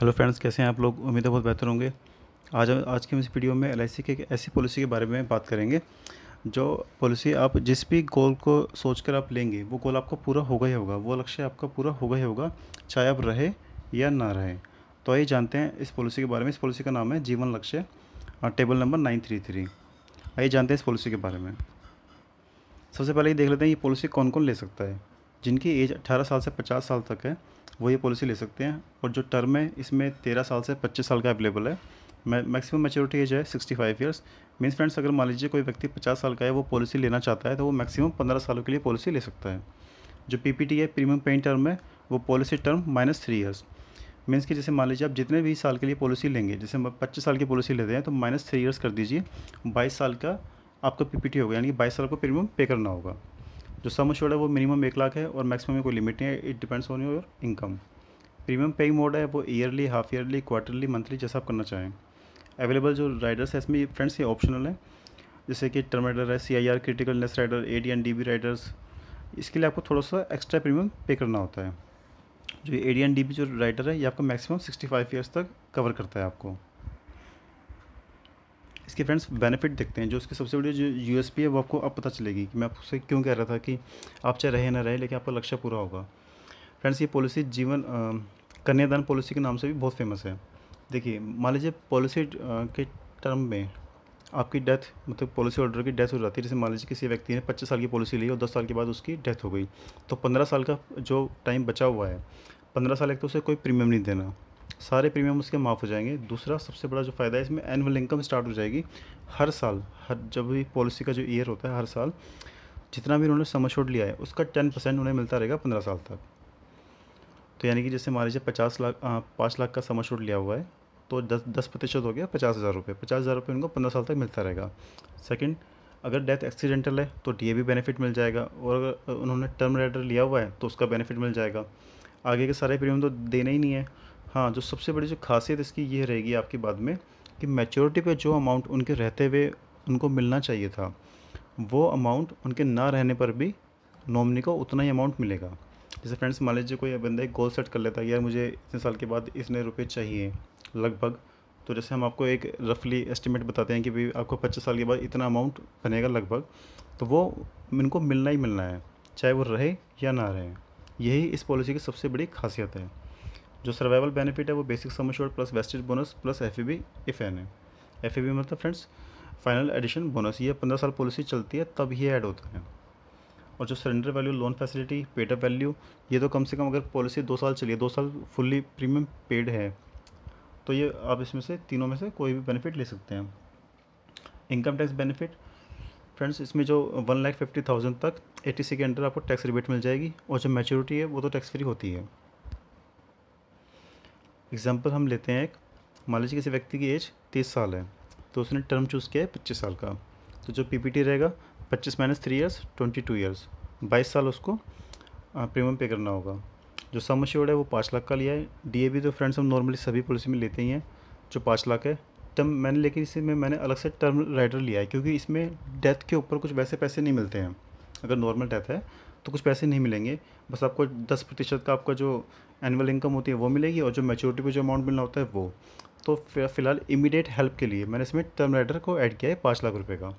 hello friends कैसे हैं आप लोग उम्मीद है बहुत बेहतर होंगे आज आज के इस वीडियो में एल के एक ऐसी पॉलिसी के बारे में बात करेंगे जो पॉलिसी आप जिस भी गोल को सोच कर आप लेंगे वो गोल आपका पूरा होगा ही होगा वो लक्ष्य आपका पूरा होगा ही होगा चाहे आप रहे या ना रहे तो आइए जानते हैं इस पॉलिसी के बारे में इस पॉलिसी का नाम है Jeevan Lakshya table number nine three three आइए जानते हैं इस पॉलिसी के बारे में सबसे पहले ये देख लेते हैं ये पॉलिसी कौन कौन ले सकता है जिनकी एज अट्ठारह साल से पचास साल तक है वो ये पॉलिसी ले सकते हैं और जो टर्म है इसमें तेरह साल से पच्चीस साल का अवेलेबल है मैक्सिमम मेच्योरिटी एज है sixty five years means friends अगर मान लीजिए कोई व्यक्ति पचास साल का है वो पॉलिसी लेना चाहता है तो वो मैक्सिमम पंद्रह सालों के लिए पॉलिसी ले सकता है जो पी है प्रीमियम पेन टर्म है वो policy term minus three years means कि जैसे मान लीजिए आप जितने भी साल के लिए पॉलिसी लेंगे जैसे पच्चीस साल की पॉलिसी लेते हैं तो माइनस थ्री ईयर्स कर दीजिए बाईस साल का आपका पी होगा यानी कि बाईस साल को प्रीमियम पे करना होगा जो सम अश्योर्ड है वो मिनिमम एक लाख है और मैक्सिमम कोई लिमिट नहीं है it depends on your income premium paying mode है वो yearly half yearly quarterly monthly जैसा आप करना चाहें अवेलेबल जो राइडर्स है इसमें फ्रेंड्स ये ऑप्शनल है जैसे कि राइडर है सी आई आर नेस rider A D N D B riders इसके लिए आपको थोड़ा सा एक्स्ट्रा प्रीमियम पे करना होता है जो A D N D B जो राइडर है ये आपका मैक्सिमम सिक्सटी फाइव ईयर्स तक कवर करता है आपको इसके फ्रेंड्स बेनिफिट देखते हैं जो इसकी सबसे बड़ी जो यू है वो आपको अब पता चलेगी कि मैं आपसे क्यों कह रहा था कि आप चाहे रहे ना रहे लेकिन आपका लक्ष्य पूरा होगा फ्रेंड्स ये पॉलिसी जीवन कन्यादान पॉलिसी के नाम से भी बहुत फेमस है देखिए मान लीजिए पॉलिसी के टर्म में आपकी डेथ मतलब पॉलिसी ऑर्डर की डेथ हो जाती है जैसे मान लीजिए किसी व्यक्ति ने पच्चीस साल की पॉलिसी ली और दस साल के बाद उसकी डेथ हो गई तो पंद्रह साल का जो टाइम बचा हुआ है पंद्रह साल एक तो उसे कोई प्रीमियम नहीं देना सारे प्रीमियम उसके माफ़ हो जाएंगे दूसरा सबसे बड़ा जो फ़ायदा है इसमें एनुअल इनकम स्टार्ट हो जाएगी हर साल हर जब भी पॉलिसी का जो ईयर होता है हर साल जितना भी उन्होंने सम अशोर्ड लिया है उसका टेन परसेंट उन्हें मिलता रहेगा पंद्रह साल तक तो यानी कि जैसे मान लीजिए पचास लाख पाँच लाख का सम अशोर्ड लिया हुआ है तो दस दस प्रतिशत हो गया पचास हज़ार रुपये पचास हज़ार रुपये उनको पंद्रह साल तक मिलता रहेगा सेकेंड अगर डेथ एक्सीडेंटल है तो डी भी बेनिफिट मिल जाएगा और अगर उन्होंने टर्म रेडर लिया हुआ है तो उसका बेनिफिट मिल जाएगा आगे के सारे प्रीमियम तो देना ही नहीं है हाँ जो सबसे बड़ी जो खासियत इसकी ये रहेगी आपकी बाद में कि मेचोरिटी पे जो अमाउंट उनके रहते हुए उनको मिलना चाहिए था वो अमाउंट उनके ना रहने पर भी नॉमिनी को उतना ही अमाउंट मिलेगा जैसे फ्रेंड्स मान लीजिए कोई बंदा एक गोल सेट कर लेता है यार मुझे इतने साल के बाद इतने रुपये चाहिए लगभग तो जैसे हम आपको एक रफली एस्टिमेट बताते हैं कि भाई आपको पच्चीस साल के बाद इतना अमाउंट बनेगा लगभग तो वो इनको मिलना ही मिलना है चाहे वो रहे या ना रहे यही इस पॉलिसी की सबसे बड़ी खासियत है जो सर्वाइवल बेनिफिट है वो basic sum plus vested bonus plus F E F N है एफ ई मतलब फ्रेंड्स फाइनल एडिशन बोनस ये पंद्रह साल पॉलिसी चलती है तब ये ऐड होता है और जो surrender value loan facility paid up value ये तो कम से कम अगर पॉलिसी दो साल चली है दो साल फुल्ली प्रीमियम पेड है तो ये आप इसमें से तीनों में से कोई भी बेनिफिट ले सकते हैं इनकम टैक्स बेनिफिट फ्रेंड्स इसमें जो वन लाख फिफ्टी थाउजेंड तक सी के अंडर आपको टैक्स रिबेट मिल जाएगी और जो मेच्योरिटी है वो तो टैक्स फ्री होती है एग्ज़ाम्पल हम लेते हैं एक मान लीजिए किसी व्यक्ति की एज तीस साल है तो उसने टर्म चूज़ किया है पच्चीस साल का तो जो पीपीटी रहेगा पच्चीस minus three years twenty two years बाईस साल उसको प्रीमियम पे करना होगा जो सम अश्योर्ड है वो पाँच लाख का लिया है बी तो फ्रेंड्स हम नॉर्मली सभी पॉलिसी में लेते ही हैं जो पाँच लाख है टर्म मैंने लेकिन इसमें मैंने अलग से टर्म राइडर लिया है क्योंकि इसमें डेथ के ऊपर कुछ वैसे पैसे नहीं मिलते हैं अगर नॉर्मल डेथ है तो कुछ पैसे नहीं मिलेंगे बस आपको दस प्रतिशत का आपका जो एनुअल इनकम होती है वो मिलेगी और जो मेच्योरिटी पे जो अमाउंट मिलना होता है वो तो फिलहाल इमीडिएट हेल्प के लिए मैंने इसमें टर्म राइडर को ऐड किया है पाँच लाख रुपये का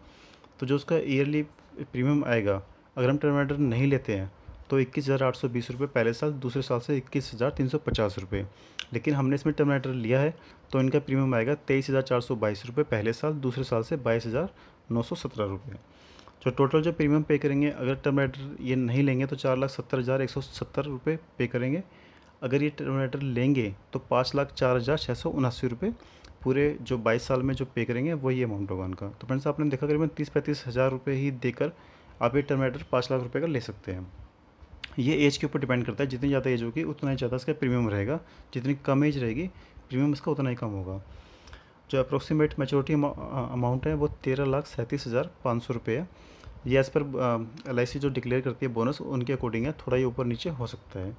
तो जो उसका ईयरली प्रीमियम आएगा अगर हम टर्म राइडर नहीं लेते हैं तो इक्कीस हज़ार आठ सौ बीस रुपये पहले साल दूसरे साल से इक्कीस हज़ार तीन सौ पचास रुपये लेकिन हमने इसमें टर्म राइडर लिया है तो इनका प्रीमियम आएगा तेईस हज़ार चार सौ बाईस रुपये पहले साल दूसरे साल से बाईस हज़ार नौ सौ सत्रह रुपये जो टोटल जो प्रीमियम पे करेंगे अगर टर्म राइडर ये नहीं लेंगे तो चार लाख सत्तर हज़ार एक सौ सत्तर रुपये पे करेंगे अगर ये टर्मिनेटर लेंगे तो पाँच लाख चार हज़ार छः सौ उनासी रुपये पूरे जो बाईस साल में जो पे करेंगे वही अमाउंट होगा उनका तो फ्रेंड्स आपने देखा करीबन तीस पैंतीस हज़ार रुपये ही देकर आप ये टर्मिनेटर पाँच लाख रुपये का ले सकते हैं ये एज के ऊपर डिपेंड करता है जितनी ज़्यादा एज होगी उतना ही ज़्यादा इसका प्रीमियम रहेगा जितनी कम एज रहेगी प्रीमियम इसका उतना ही कम होगा जो अप्रोक्सीमेट मेचोरिटी अमाउंट है वो तेरह लाख सैंतीस हज़ार पाँच सौ रुपये है ये एज़ पर एल जो डिक्लेयर करती है बोनस उनके अकॉर्डिंग है थोड़ा ही ऊपर नीचे हो सकता है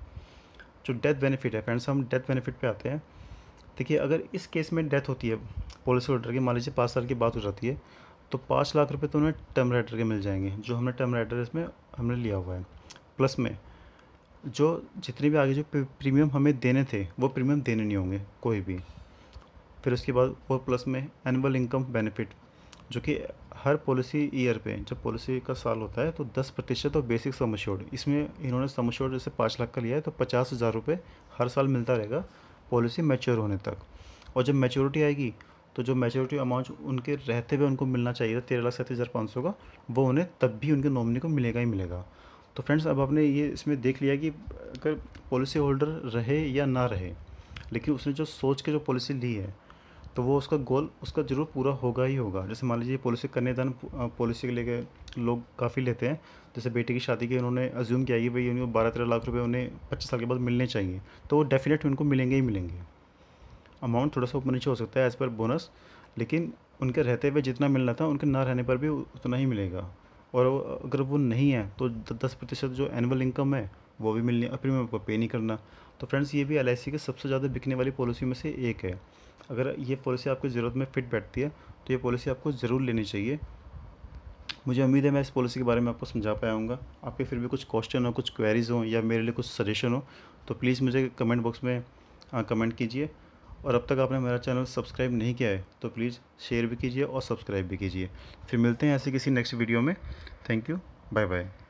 जो डेथ बेनिफिट है फ्रेंड्स हम डेथ बेनिफिट पे आते हैं देखिए अगर इस केस में डेथ होती है पॉलिसी होल्डर की मान लीजिए पाँच साल की बात हो जाती है तो पाँच लाख रुपये तो उन्हें टर्म राइडर के मिल जाएंगे जो हमने टर्म राइडर इसमें हमने लिया हुआ है प्लस में जो जितने भी आगे जो प्रीमियम हमें देने थे वो प्रीमियम देने नहीं होंगे कोई भी फिर उसके बाद और प्लस में एनुअल इनकम बेनिफिट जो कि हर पॉलिसी ईयर पे जब पॉलिसी का साल होता है तो दस प्रतिशत और बेसिक सम इसमें इन्होंने सम जैसे पाँच लाख का लिया है तो पचास हज़ार रुपये हर साल मिलता रहेगा पॉलिसी मैच्योर होने तक और जब मैच्योरिटी आएगी तो जो मैच्योरिटी अमाउंट उनके रहते हुए उनको मिलना चाहिए था तो तेरह लाख सैंतीस हज़ार पाँच सौ का वो उन्हें तब भी उनके नॉमिनी को मिलेगा ही मिलेगा तो फ्रेंड्स अब आपने ये इसमें देख लिया कि अगर पॉलिसी होल्डर रहे या ना रहे लेकिन उसने जो सोच के जो पॉलिसी ली है तो वो उसका गोल उसका जरूर पूरा होगा ही होगा जैसे मान लीजिए पॉलिसी करने दान पॉलिसी के लेके लोग काफ़ी लेते हैं जैसे बेटी की शादी के उन्होंने अज्यूम किया कि भाई उनको बारह तेरह लाख रुपये उन्हें पच्चीस साल के बाद मिलने चाहिए तो वो डेफिनेट उनको मिलेंगे ही मिलेंगे अमाउंट थोड़ा सा ऊपर नीचे हो सकता है एज़ पर बोनस लेकिन उनके रहते हुए जितना मिलना था उनके ना रहने पर भी उतना ही मिलेगा और अगर वो नहीं है तो दस प्रतिशत जो एनुअल इनकम है वो भी मिलनी और प्रीमियम आपको पे नहीं करना तो फ्रेंड्स ये भी एल के सबसे ज़्यादा बिकने वाली पॉलिसी में से एक है अगर ये पॉलिसी आपकी ज़रूरत में फिट बैठती है तो ये पॉलिसी आपको ज़रूर लेनी चाहिए मुझे उम्मीद है मैं इस पॉलिसी के बारे में आपको समझा पाया आपके फिर भी कुछ क्वेश्चन हो कुछ क्वेरीज़ हो या मेरे लिए कुछ सजेशन हो तो प्लीज़ मुझे कमेंट बॉक्स में आ, कमेंट कीजिए और अब तक आपने मेरा चैनल सब्सक्राइब नहीं किया है तो प्लीज़ शेयर भी कीजिए और सब्सक्राइब भी कीजिए फिर मिलते हैं ऐसे किसी नेक्स्ट वीडियो में थैंक यू बाय बाय